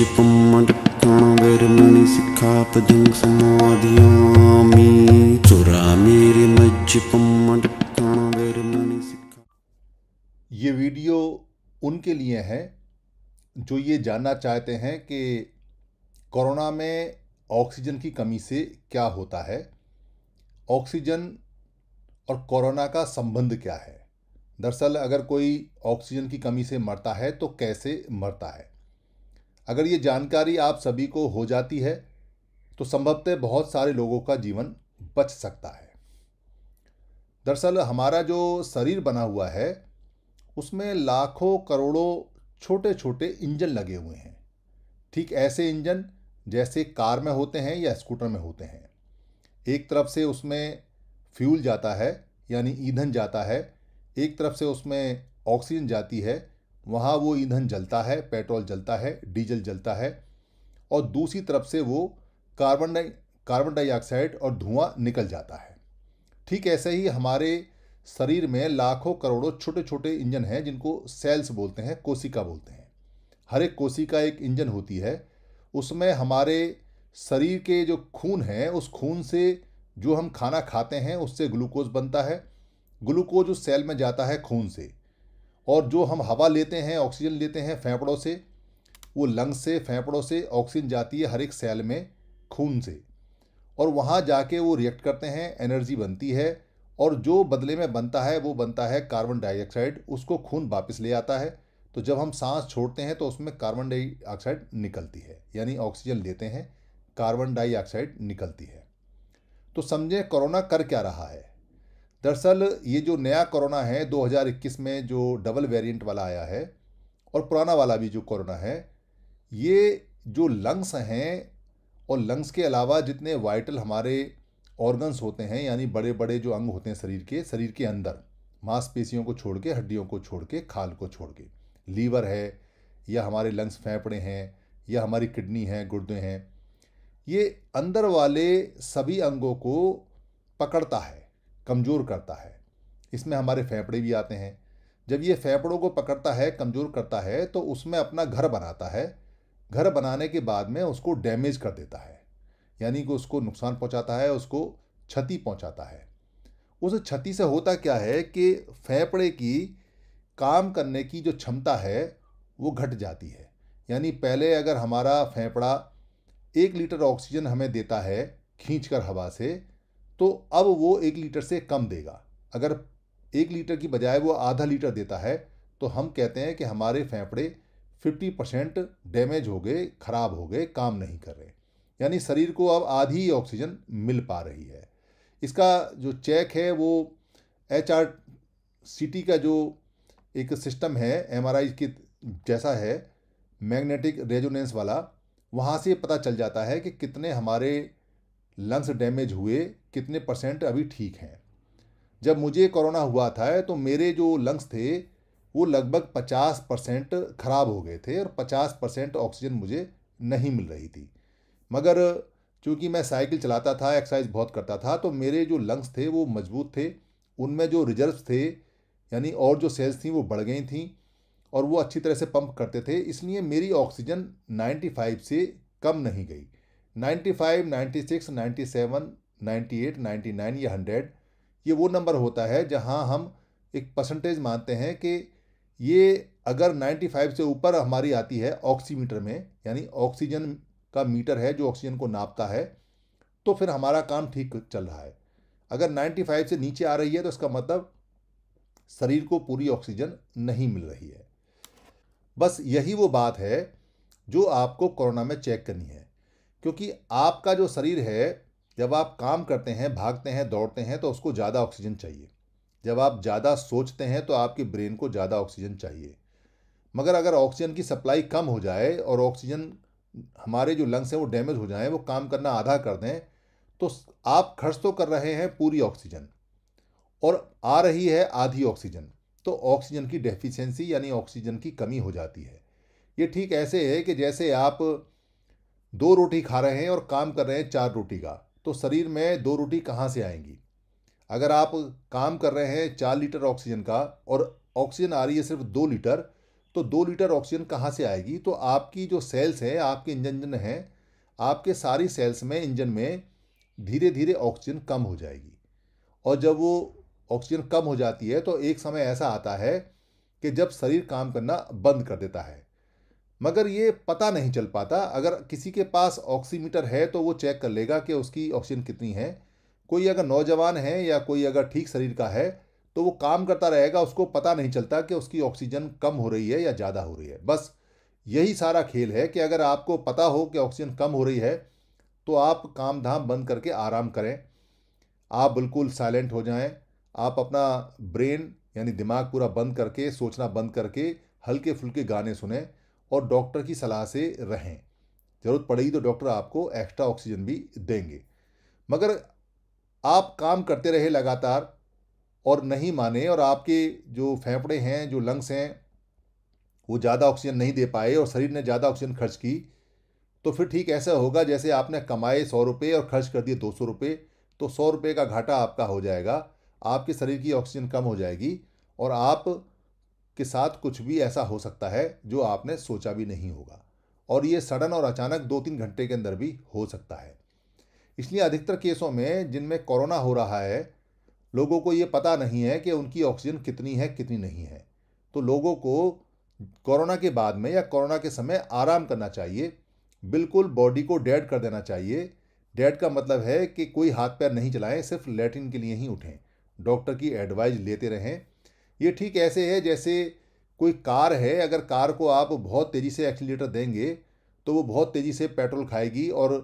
ये वीडियो उनके लिए है जो ये जानना चाहते हैं कि कोरोना में ऑक्सीजन की कमी से क्या होता है ऑक्सीजन और कोरोना का संबंध क्या है दरअसल अगर कोई ऑक्सीजन की कमी से मरता है तो कैसे मरता है अगर ये जानकारी आप सभी को हो जाती है तो संभवतः बहुत सारे लोगों का जीवन बच सकता है दरअसल हमारा जो शरीर बना हुआ है उसमें लाखों करोड़ों छोटे छोटे इंजन लगे हुए हैं ठीक ऐसे इंजन जैसे कार में होते हैं या स्कूटर में होते हैं एक तरफ से उसमें फ्यूल जाता है यानी ईंधन जाता है एक तरफ से उसमें ऑक्सीजन जाती है वहाँ वो ईंधन जलता है पेट्रोल जलता है डीजल जलता है और दूसरी तरफ से वो कार्बन डाइ कार्बन डाइऑक्साइड और धुआं निकल जाता है ठीक ऐसे ही हमारे शरीर में लाखों करोड़ों छोटे छोटे इंजन हैं जिनको सेल्स बोलते हैं कोशिका बोलते हैं हर एक कोशिका एक इंजन होती है उसमें हमारे शरीर के जो खून है उस खून से जो हम खाना खाते हैं उससे ग्लूकोज बनता है ग्लूकोज उस सेल में जाता है खून से और जो हम हवा लेते हैं ऑक्सीजन लेते हैं फेफड़ों से वो लंग्स से फेफड़ों से ऑक्सीजन जाती है हर एक सेल में खून से और वहाँ जाके वो रिएक्ट करते हैं एनर्जी बनती है और जो बदले में बनता है वो बनता है कार्बन डाइऑक्साइड उसको खून वापस ले आता है तो जब हम सांस छोड़ते हैं तो उसमें कार्बन डाइऑक्साइड निकलती है यानी ऑक्सीजन लेते हैं कार्बन डाइऑक्साइड निकलती है तो समझें कोरोना कर क्या रहा है दरअसल ये जो नया कोरोना है 2021 में जो डबल वेरिएंट वाला आया है और पुराना वाला भी जो कोरोना है ये जो लंग्स हैं और लंग्स के अलावा जितने वाइटल हमारे ऑर्गन्स होते हैं यानी बड़े बड़े जो अंग होते हैं शरीर के शरीर के अंदर मांसपेशियों को छोड़ के हड्डियों को छोड़ के खाल को छोड़ के लीवर है या हमारे लंग्स फेफड़े हैं या हमारी किडनी है गुर्दे हैं ये अंदर वाले सभी अंगों को पकड़ता है कमज़ोर करता है इसमें हमारे फेफड़े भी आते हैं जब ये फेफड़ों को पकड़ता है कमज़ोर करता है तो उसमें अपना घर बनाता है घर बनाने के बाद में उसको डैमेज कर देता है यानी कि उसको नुकसान पहुंचाता है उसको क्षति पहुंचाता है उस क्षति से होता क्या है कि फेफड़े की काम करने की जो क्षमता है वो घट जाती है यानी पहले अगर हमारा फेफड़ा एक लीटर ऑक्सीजन हमें देता है खींच कर हवा से तो अब वो एक लीटर से कम देगा अगर एक लीटर की बजाय वो आधा लीटर देता है तो हम कहते हैं कि हमारे फेफड़े 50 परसेंट डैमेज हो गए खराब हो गए काम नहीं कर रहे यानी शरीर को अब आधी ऑक्सीजन मिल पा रही है इसका जो चेक है वो एच आर सी टी का जो एक सिस्टम है एम आर आई के जैसा है मैग्नेटिक रेजोनेंस वाला वहाँ से पता चल जाता है कि कितने हमारे लंग्स डैमेज हुए कितने परसेंट अभी ठीक हैं जब मुझे कोरोना हुआ था तो मेरे जो लंग्स थे वो लगभग पचास परसेंट ख़राब हो गए थे और पचास परसेंट ऑक्सीजन मुझे नहीं मिल रही थी मगर चूँकि मैं साइकिल चलाता था एक्सरसाइज बहुत करता था तो मेरे जो लंग्स थे वो मजबूत थे उनमें जो रिजर्व थे यानी और जो सेल्स थी वो बढ़ गई थी और वो अच्छी तरह से पंप करते थे इसलिए मेरी ऑक्सीजन 95 से कम नहीं गई 95, 96, 97 नाइन्टी एट नाइन्टी नाइन या हंड्रेड ये वो नंबर होता है जहाँ हम एक परसेंटेज मानते हैं कि ये अगर 95 से ऊपर हमारी आती है ऑक्सीमीटर में यानी ऑक्सीजन का मीटर है जो ऑक्सीजन को नापता है तो फिर हमारा काम ठीक चल रहा है अगर 95 से नीचे आ रही है तो इसका मतलब शरीर को पूरी ऑक्सीजन नहीं मिल रही है बस यही वो बात है जो आपको कोरोना में चेक करनी है क्योंकि आपका जो शरीर है जब आप काम करते हैं भागते हैं दौड़ते हैं तो उसको ज़्यादा ऑक्सीजन चाहिए जब आप ज़्यादा सोचते हैं तो आपके ब्रेन को ज़्यादा ऑक्सीजन चाहिए मगर अगर ऑक्सीजन की सप्लाई कम हो जाए और ऑक्सीजन हमारे जो लंग्स हैं वो डैमेज हो जाएं वो काम करना आधा कर दें तो आप खर्च तो कर रहे हैं पूरी ऑक्सीजन और आ रही है आधी ऑक्सीजन तो ऑक्सीजन की डेफिशिएंसी यानी ऑक्सीजन की कमी हो जाती है ये ठीक ऐसे है कि जैसे आप दो रोटी खा रहे हैं और काम कर रहे हैं चार रोटी का तो शरीर में दो रोटी कहाँ से आएंगी अगर आप काम कर रहे हैं चार लीटर ऑक्सीजन का और ऑक्सीजन आ रही है सिर्फ दो लीटर तो दो लीटर ऑक्सीजन कहाँ से आएगी तो आपकी जो सेल्स हैं आपके इंजन हैं आपके सारी सेल्स में इंजन में धीरे धीरे ऑक्सीजन कम हो जाएगी और जब वो ऑक्सीजन कम हो जाती है तो एक समय ऐसा आता है कि जब शरीर काम करना बंद कर देता है मगर ये पता नहीं चल पाता अगर किसी के पास ऑक्सीमीटर है तो वो चेक कर लेगा कि उसकी ऑक्सीजन कितनी है कोई अगर नौजवान है या कोई अगर ठीक शरीर का है तो वो काम करता रहेगा उसको पता नहीं चलता कि उसकी ऑक्सीजन कम हो रही है या ज़्यादा हो रही है बस यही सारा खेल है कि अगर आपको पता हो कि ऑक्सीजन कम हो रही है तो आप काम धाम बंद करके आराम करें आप बिल्कुल साइलेंट हो जाएं आप अपना ब्रेन यानी दिमाग पूरा बंद करके सोचना बंद करके हल्के फुल्के गाने सुने और डॉक्टर की सलाह से रहें ज़रूरत पड़ेगी तो डॉक्टर आपको एक्स्ट्रा ऑक्सीजन भी देंगे मगर आप काम करते रहे लगातार और नहीं माने और आपके जो फेफड़े हैं जो लंग्स हैं वो ज़्यादा ऑक्सीजन नहीं दे पाए और शरीर ने ज़्यादा ऑक्सीजन खर्च की तो फिर ठीक ऐसा होगा जैसे आपने कमाए सौ रुपये और खर्च कर दिए दो सौ रुपये तो सौ रुपये का घाटा आपका हो जाएगा आपके शरीर की ऑक्सीजन कम हो जाएगी और आप के साथ कुछ भी ऐसा हो सकता है जो आपने सोचा भी नहीं होगा और ये सडन और अचानक दो तीन घंटे के अंदर भी हो सकता है इसलिए अधिकतर केसों में जिनमें कोरोना हो रहा है लोगों को ये पता नहीं है कि उनकी ऑक्सीजन कितनी है कितनी नहीं है तो लोगों को कोरोना के बाद में या कोरोना के समय आराम करना चाहिए बिल्कुल बॉडी को डेड कर देना चाहिए डेड का मतलब है कि कोई हाथ पैर नहीं चलाएं सिर्फ लेटिन के लिए ही उठें डॉक्टर की एडवाइज लेते रहें ये ठीक ऐसे है जैसे कोई कार है अगर कार को आप बहुत तेज़ी से एक्सीटर देंगे तो वो बहुत तेज़ी से पेट्रोल खाएगी और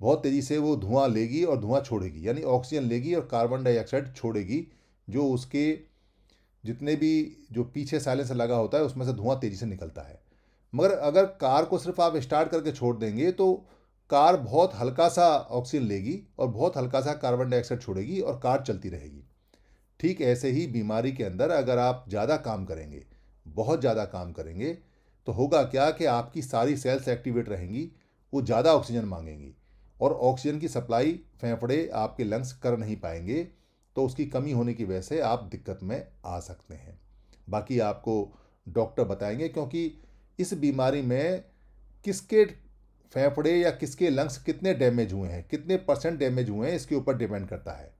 बहुत तेज़ी से वो धुआं लेगी और धुआं छोड़ेगी यानी ऑक्सीजन लेगी और कार्बन डाइऑक्साइड छोड़ेगी जो उसके जितने भी जो पीछे से लगा होता है उसमें से धुआं तेज़ी से निकलता है मगर अगर कार को सिर्फ आप स्टार्ट करके छोड़ देंगे तो कार बहुत हल्का सा ऑक्सीजन लेगी और बहुत हल्का सा कार्बन डाइऑक्साइड छोड़ेगी और कार चलती रहेगी ठीक ऐसे ही बीमारी के अंदर अगर आप ज़्यादा काम करेंगे बहुत ज़्यादा काम करेंगे तो होगा क्या कि आपकी सारी सेल्स एक्टिवेट रहेंगी वो ज़्यादा ऑक्सीजन मांगेंगी और ऑक्सीजन की सप्लाई फेफड़े आपके लंग्स कर नहीं पाएंगे तो उसकी कमी होने की वजह से आप दिक्कत में आ सकते हैं बाकी आपको डॉक्टर बताएंगे क्योंकि इस बीमारी में किसके फेफड़े या किसके लंग्स कितने डैमेज हुए हैं कितने परसेंट डैमेज हुए हैं इसके ऊपर डिपेंड करता है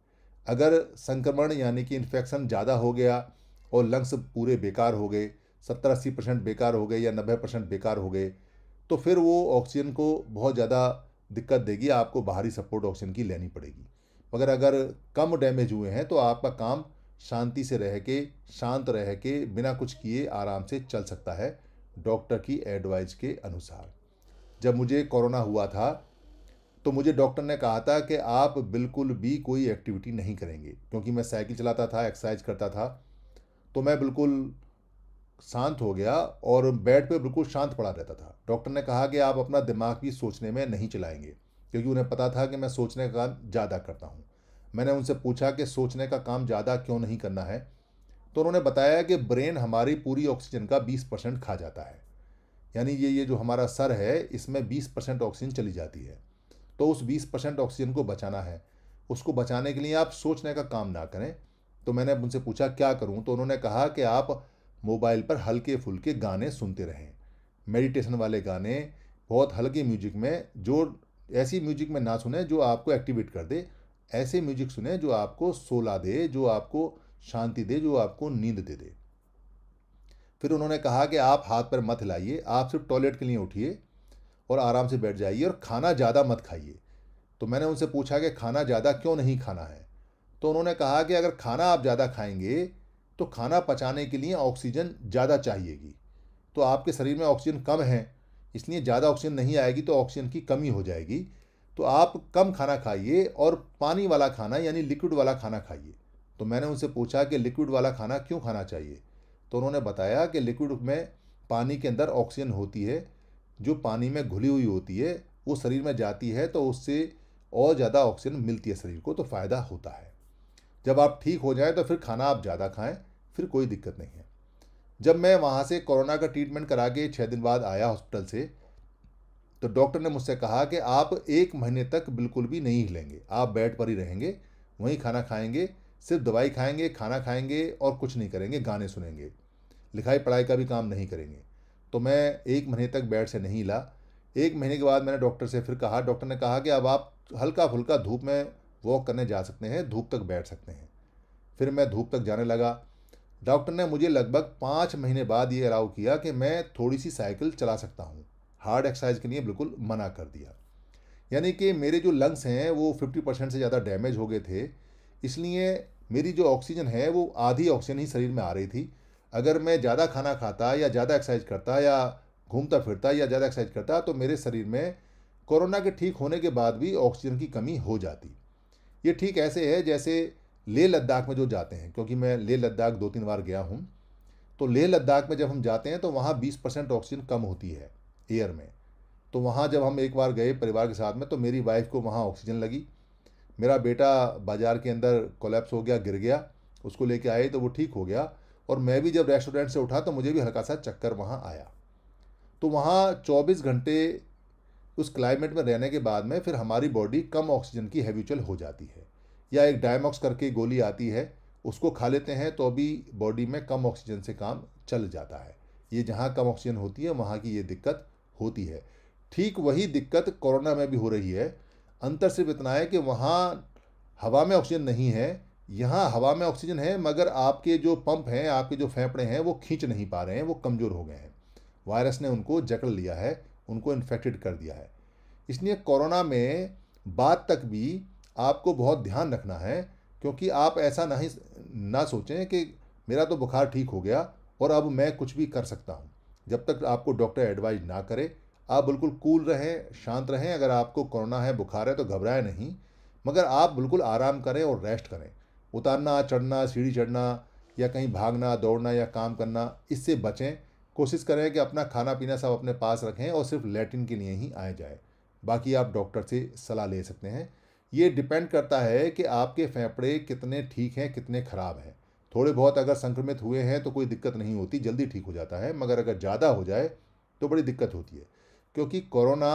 अगर संक्रमण यानी कि इन्फेक्शन ज़्यादा हो गया और लंग्स पूरे बेकार हो गए सत्तर अस्सी परसेंट बेकार हो गए या नब्बे परसेंट बेकार हो गए तो फिर वो ऑक्सीजन को बहुत ज़्यादा दिक्कत देगी आपको बाहरी सपोर्ट ऑक्सीजन की लेनी पड़ेगी मगर अगर कम डैमेज हुए हैं तो आपका काम शांति से रह के शांत रह के बिना कुछ किए आराम से चल सकता है डॉक्टर की एडवाइज के अनुसार जब मुझे कोरोना हुआ था तो मुझे डॉक्टर ने कहा था कि आप बिल्कुल भी कोई एक्टिविटी नहीं करेंगे क्योंकि मैं साइकिल चलाता था एक्सरसाइज करता था तो मैं बिल्कुल शांत हो गया और बेड पे बिल्कुल शांत पड़ा रहता था डॉक्टर ने कहा कि आप अपना दिमाग भी सोचने में नहीं चलाएंगे क्योंकि उन्हें पता था कि मैं सोचने का काम ज़्यादा करता हूँ मैंने उनसे पूछा कि सोचने का काम ज़्यादा क्यों नहीं करना है तो उन्होंने बताया कि ब्रेन हमारी पूरी ऑक्सीजन का 20 परसेंट खा जाता है यानी ये ये जो हमारा सर है इसमें 20 परसेंट ऑक्सीजन चली जाती है तो उस बीस परसेंट ऑक्सीजन को बचाना है उसको बचाने के लिए आप सोचने का काम ना करें तो मैंने उनसे पूछा क्या करूं तो उन्होंने कहा कि आप मोबाइल पर हल्के फुल्के गाने सुनते रहें मेडिटेशन वाले गाने बहुत हल्के म्यूजिक में जो ऐसी म्यूजिक में ना सुने जो आपको एक्टिवेट कर दे ऐसे म्यूजिक सुने जो आपको सोला दे जो आपको शांति दे जो आपको नींद दे दे फिर उन्होंने कहा कि आप हाथ पर मत लाइए आप सिर्फ टॉयलेट के लिए उठिए और आराम से बैठ जाइए और खाना ज़्यादा मत खाइए तो मैंने उनसे पूछा कि खाना ज़्यादा क्यों नहीं खाना है तो उन्होंने कहा कि अगर खाना आप ज़्यादा खाएंगे तो खाना पचाने के लिए ऑक्सीजन ज़्यादा चाहिएगी तो आपके शरीर में ऑक्सीजन कम है इसलिए ज़्यादा ऑक्सीजन नहीं आएगी तो ऑक्सीजन की कमी हो जाएगी तो आप कम खाना खाइए और पानी वाला खाना यानी लिक्विड वाला खाना खाइए तो मैंने उनसे पूछा कि लिक्विड वाला खाना क्यों खाना चाहिए तो उन्होंने बताया कि लिक्विड में पानी के अंदर ऑक्सीजन होती है जो पानी में घुली हुई होती है वो शरीर में जाती है तो उससे और ज़्यादा ऑक्सीजन मिलती है शरीर को तो फ़ायदा होता है जब आप ठीक हो जाएं तो फिर खाना आप ज़्यादा खाएं फिर कोई दिक्कत नहीं है जब मैं वहाँ से कोरोना का ट्रीटमेंट करा के छः दिन बाद आया हॉस्पिटल से तो डॉक्टर ने मुझसे कहा कि आप एक महीने तक बिल्कुल भी नहीं हिलेंगे आप बेड पर ही रहेंगे वहीं खाना खाएंगे सिर्फ दवाई खाएंगे खाना खाएंगे और कुछ नहीं करेंगे गाने सुनेंगे लिखाई पढ़ाई का भी काम नहीं करेंगे तो मैं एक महीने तक बेड से नहीं ला एक महीने के बाद मैंने डॉक्टर से फिर कहा डॉक्टर ने कहा कि अब आप हल्का फुल्का धूप में वॉक करने जा सकते हैं धूप तक बैठ सकते हैं फिर मैं धूप तक जाने लगा डॉक्टर ने मुझे लगभग पाँच महीने बाद ये अलाउ किया कि मैं थोड़ी सी साइकिल चला सकता हूँ हार्ड एक्सरसाइज के लिए बिल्कुल मना कर दिया यानी कि मेरे जो लंग्स हैं वो फिफ्टी परसेंट से ज़्यादा डैमेज हो गए थे इसलिए मेरी जो ऑक्सीजन है वो आधी ऑक्सीजन ही शरीर में आ रही थी अगर मैं ज़्यादा खाना खाता या ज़्यादा एक्सरसाइज करता या घूमता फिरता या ज़्यादा एक्सरसाइज करता तो मेरे शरीर में कोरोना के ठीक होने के बाद भी ऑक्सीजन की कमी हो जाती ये ठीक ऐसे है जैसे लेह लद्दाख में जो जाते हैं क्योंकि मैं लेह लद्दाख दो तीन बार गया हूँ तो लेह लद्दाख में जब हम जाते हैं तो वहाँ बीस परसेंट ऑक्सीजन कम होती है एयर में तो वहाँ जब हम एक बार गए परिवार के साथ में तो मेरी वाइफ को वहाँ ऑक्सीजन लगी मेरा बेटा बाज़ार के अंदर कोलेप्स हो गया गिर गया उसको लेके आए तो वो ठीक हो गया और मैं भी जब रेस्टोरेंट से उठा तो मुझे भी हल्का सा चक्कर वहाँ आया तो वहाँ चौबीस घंटे उस क्लाइमेट में रहने के बाद में फिर हमारी बॉडी कम ऑक्सीजन की हैबिचुअल हो जाती है या एक डायमॉक्स करके गोली आती है उसको खा लेते हैं तो अभी बॉडी में कम ऑक्सीजन से काम चल जाता है ये जहाँ कम ऑक्सीजन होती है वहाँ की ये दिक्कत होती है ठीक वही दिक्कत कोरोना में भी हो रही है अंतर सिर्फ इतना है कि वहाँ हवा में ऑक्सीजन नहीं है यहाँ हवा में ऑक्सीजन है मगर आपके जो पंप हैं आपके जो फेफड़े हैं वो खींच नहीं पा रहे हैं वो कमज़ोर हो गए हैं वायरस ने उनको जकड़ लिया है उनको इन्फेक्टेड कर दिया है इसलिए कोरोना में बाद तक भी आपको बहुत ध्यान रखना है क्योंकि आप ऐसा नहीं ना सोचें कि मेरा तो बुखार ठीक हो गया और अब मैं कुछ भी कर सकता हूँ जब तक आपको डॉक्टर एडवाइज ना करे आप बिल्कुल कूल रहें शांत रहें अगर आपको कोरोना है बुखार है तो घबराए नहीं मगर आप बिल्कुल आराम करें और रेस्ट करें उतारना चढ़ना सीढ़ी चढ़ना या कहीं भागना दौड़ना या काम करना इससे बचें कोशिश करें कि अपना खाना पीना सब अपने पास रखें और सिर्फ लेटिन के लिए ही आए जाए बाकी आप डॉक्टर से सलाह ले सकते हैं ये डिपेंड करता है कि आपके फेफड़े कितने ठीक हैं कितने ख़राब हैं थोड़े बहुत अगर संक्रमित हुए हैं तो कोई दिक्कत नहीं होती जल्दी ठीक हो जाता है मगर अगर ज़्यादा हो जाए तो बड़ी दिक्कत होती है क्योंकि कोरोना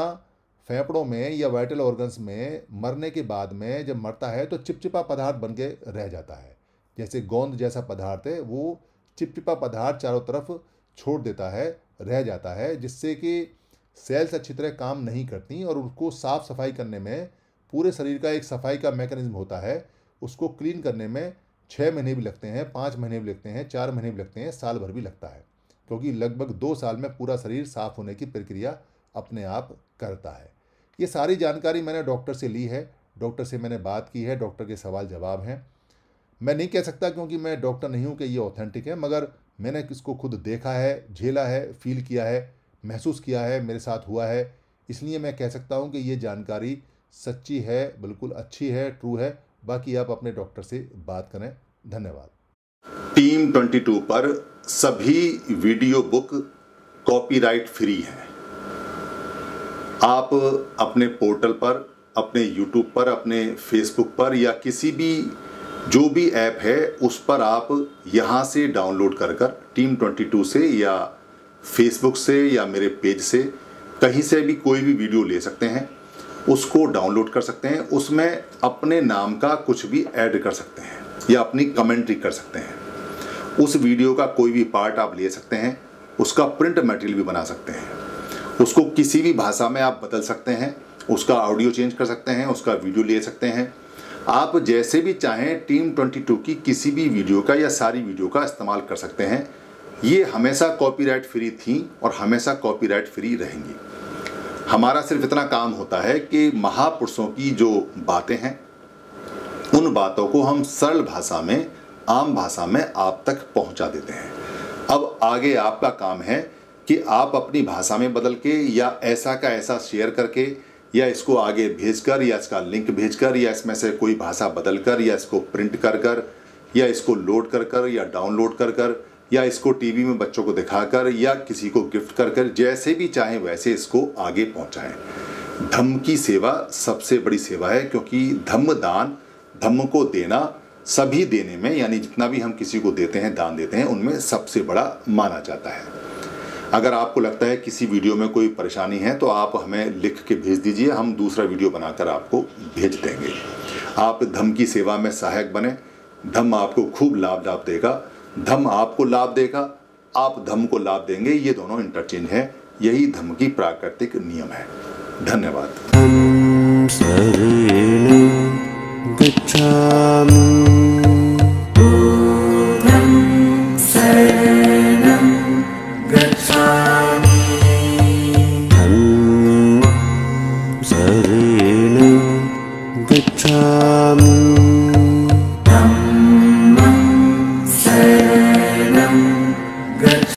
फेफड़ों में या वाइटल ऑर्गन्स में मरने के बाद में जब मरता है तो चिपचिपा पदार्थ बन के रह जाता है जैसे गोंद जैसा पदार्थ है वो चिपचिपा पदार्थ चारों तरफ छोड़ देता है रह जाता है जिससे कि सेल्स अच्छी तरह काम नहीं करती और उसको साफ़ सफाई करने में पूरे शरीर का एक सफाई का मैकेनिज्म होता है उसको क्लीन करने में छः महीने भी लगते हैं पाँच महीने भी लगते हैं चार महीने भी लगते हैं साल भर भी लगता है क्योंकि लगभग दो साल में पूरा शरीर साफ होने की प्रक्रिया अपने आप करता है ये सारी जानकारी मैंने डॉक्टर से ली है डॉक्टर से मैंने बात की है डॉक्टर के सवाल जवाब हैं मैं नहीं कह सकता क्योंकि मैं डॉक्टर नहीं हूँ कि ये ऑथेंटिक है मगर मैंने इसको खुद देखा है झेला है फील किया है महसूस किया है मेरे साथ हुआ है इसलिए मैं कह सकता हूँ कि ये जानकारी सच्ची है बिल्कुल अच्छी है ट्रू है बाकी आप अपने डॉक्टर से बात करें धन्यवाद टीम 22 पर सभी वीडियो बुक कॉपीराइट फ्री हैं आप अपने पोर्टल पर अपने यूट्यूब पर अपने फेसबुक पर या किसी भी जो भी ऐप है उस पर आप यहाँ से डाउनलोड कर कर टीम ट्वेंटी टू से या फेसबुक से या मेरे पेज से कहीं से भी कोई भी वीडियो ले सकते हैं उसको डाउनलोड कर सकते हैं उसमें अपने नाम का कुछ भी ऐड कर सकते हैं या अपनी कमेंट्री कर सकते हैं उस वीडियो का कोई भी पार्ट आप ले सकते हैं उसका प्रिंट मटेरियल भी बना सकते हैं उसको किसी भी भाषा में आप बदल सकते हैं उसका ऑडियो चेंज कर सकते हैं उसका वीडियो ले सकते हैं आप जैसे भी चाहें टीम 22 की किसी भी वीडियो का या सारी वीडियो का इस्तेमाल कर सकते हैं ये हमेशा कॉपीराइट फ्री थी और हमेशा कॉपीराइट फ्री रहेंगी हमारा सिर्फ इतना काम होता है कि महापुरुषों की जो बातें हैं उन बातों को हम सरल भाषा में आम भाषा में आप तक पहुंचा देते हैं अब आगे आपका काम है कि आप अपनी भाषा में बदल के या ऐसा का ऐसा शेयर करके या इसको आगे भेजकर या इसका लिंक भेजकर या इसमें से कोई भाषा बदल कर या इसको प्रिंट कर कर या इसको लोड कर कर या डाउनलोड कर कर या इसको टीवी में बच्चों को दिखाकर या किसी को गिफ्ट कर कर जैसे भी चाहें वैसे इसको आगे पहुंचाएं धम्म की सेवा सबसे बड़ी सेवा है क्योंकि धम्म दान धम्म को देना सभी देने में यानी जितना भी हम किसी को देते हैं दान देते हैं उनमें सबसे बड़ा माना जाता है अगर आपको लगता है किसी वीडियो में कोई परेशानी है तो आप हमें लिख के भेज दीजिए हम दूसरा वीडियो बनाकर आपको भेज देंगे आप धम की सेवा में सहायक बने धम आपको खूब लाभ लाभ देगा धम आपको लाभ देगा आप धम को लाभ देंगे ये दोनों इंटरचेंज है यही धम की प्राकृतिक नियम है धन्यवाद